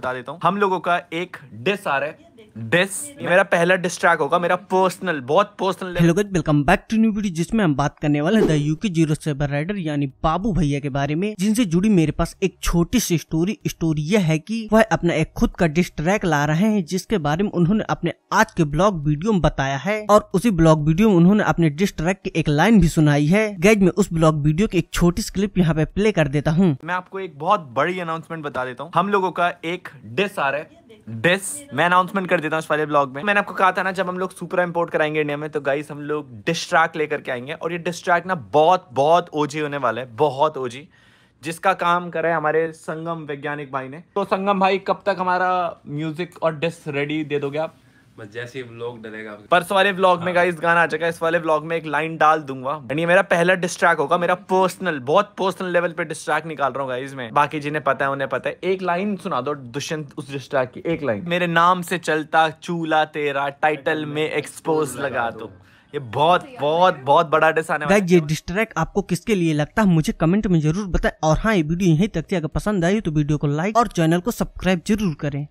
बता देता हूँ हम लोगों का एक डिस आ रहा है डिस मेरा पहला डिस्ट्रैक होगा मेरा पर्सनल बहुत personal hello guys welcome back to new video जिसमें हम बात करने वाले द यूके जीरो राइडर यानी बाबू भैया के बारे में जिनसे जुड़ी मेरे पास एक छोटी सी स्टोरी स्टोरी यह है कि वह अपना एक खुद का डिस्ट्रैक ला रहे हैं जिसके बारे में उन्होंने अपने आज के ब्लॉग वीडियो में बताया है और उसी ब्लॉग वीडियो में उन्होंने अपने डिस्ट्रैक की एक लाइन भी सुनाई है गैज में उस ब्लॉग वीडियो की एक छोटी सी क्लिप यहाँ पे प्ले कर देता हूँ मैं आपको एक बहुत बड़ी अनाउंसमेंट बता देता हूँ हम लोगों का एक डिस आ रहा है डिस मैं अनाउंसमेंट कर देता हूँ उस वाले ब्लॉग में मैंने आपको कहा था ना जब हम लोग सुपर इम्पोर्ट कराएंगे इंडिया में तो गाइस हम लोग डिस्ट्रैक्ट लेकर के आएंगे और ये डिस्ट्रैक्ट ना बहुत बहुत ओजी होने वाला है बहुत ओजी जिसका काम करे हमारे संगम वैज्ञानिक भाई ने तो संगम भाई कब तक हमारा म्यूजिक और डिस्क रेडी दे दोगे आप बस जैसे ही व्लॉग डलेगा परसों वाले व्लॉग हाँ। में गाइस गाना आ चुका अच्छा है इस वाले व्लॉग में एक लाइन डाल दूंगा ये मेरा पहला डिस्ट्रैक होगा मेरा पर्सनल बहुत पर्सनल लेवल पे डिस्ट्रैक निकाल रहा हूँ गाइस मैं बाकी जिन्हें पता है उन्हें पता है एक लाइन सुना दो दुष्यंत उस डिस्ट्रैक की एक लाइन मेरे नाम से चलता चूला तेरा टाइटल में एक्सपोज लगा दो ये बहुत बहुत बहुत बड़ा डिस आने वाला ये डिस्ट्रैक्ट आपको किसके लिए लगता है मुझे कमेंट में जरूर बताएं और हाँ ये वीडियो यहीं तक थी अगर पसंद आई तो वीडियो को लाइक और चैनल को सब्सक्राइब जरूर करें